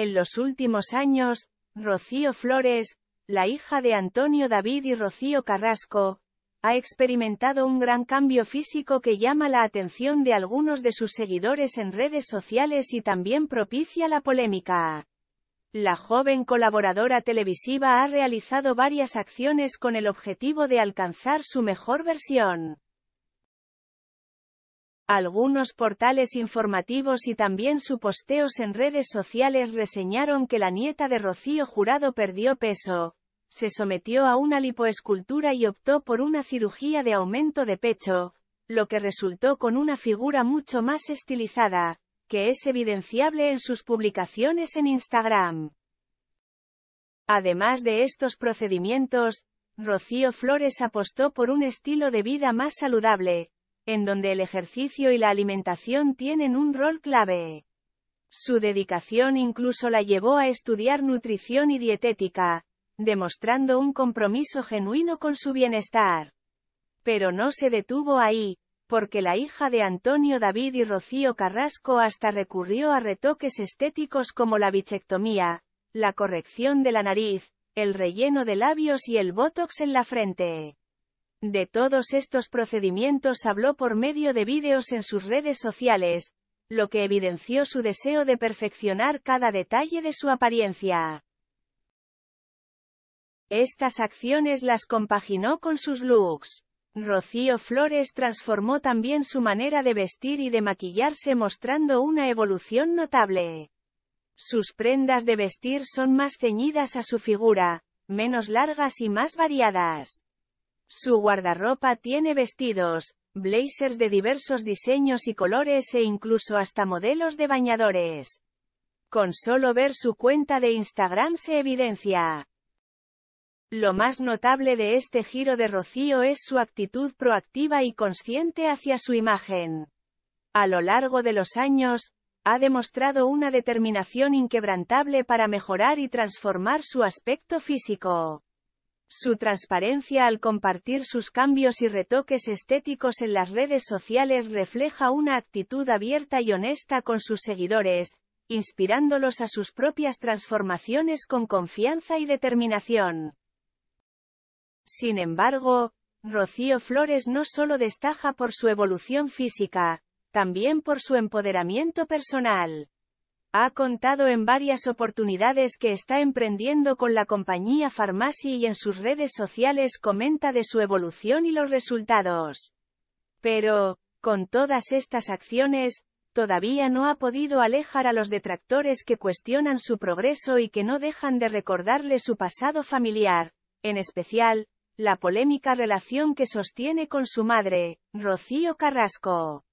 En los últimos años, Rocío Flores, la hija de Antonio David y Rocío Carrasco, ha experimentado un gran cambio físico que llama la atención de algunos de sus seguidores en redes sociales y también propicia la polémica. La joven colaboradora televisiva ha realizado varias acciones con el objetivo de alcanzar su mejor versión. Algunos portales informativos y también sus posteos en redes sociales reseñaron que la nieta de Rocío Jurado perdió peso, se sometió a una lipoescultura y optó por una cirugía de aumento de pecho, lo que resultó con una figura mucho más estilizada, que es evidenciable en sus publicaciones en Instagram. Además de estos procedimientos, Rocío Flores apostó por un estilo de vida más saludable, en donde el ejercicio y la alimentación tienen un rol clave. Su dedicación incluso la llevó a estudiar nutrición y dietética, demostrando un compromiso genuino con su bienestar. Pero no se detuvo ahí, porque la hija de Antonio David y Rocío Carrasco hasta recurrió a retoques estéticos como la bichectomía, la corrección de la nariz, el relleno de labios y el botox en la frente. De todos estos procedimientos habló por medio de vídeos en sus redes sociales, lo que evidenció su deseo de perfeccionar cada detalle de su apariencia. Estas acciones las compaginó con sus looks. Rocío Flores transformó también su manera de vestir y de maquillarse mostrando una evolución notable. Sus prendas de vestir son más ceñidas a su figura, menos largas y más variadas. Su guardarropa tiene vestidos, blazers de diversos diseños y colores e incluso hasta modelos de bañadores. Con solo ver su cuenta de Instagram se evidencia. Lo más notable de este giro de Rocío es su actitud proactiva y consciente hacia su imagen. A lo largo de los años, ha demostrado una determinación inquebrantable para mejorar y transformar su aspecto físico. Su transparencia al compartir sus cambios y retoques estéticos en las redes sociales refleja una actitud abierta y honesta con sus seguidores, inspirándolos a sus propias transformaciones con confianza y determinación. Sin embargo, Rocío Flores no solo destaca por su evolución física, también por su empoderamiento personal. Ha contado en varias oportunidades que está emprendiendo con la compañía Farmacia y en sus redes sociales comenta de su evolución y los resultados. Pero, con todas estas acciones, todavía no ha podido alejar a los detractores que cuestionan su progreso y que no dejan de recordarle su pasado familiar, en especial, la polémica relación que sostiene con su madre, Rocío Carrasco.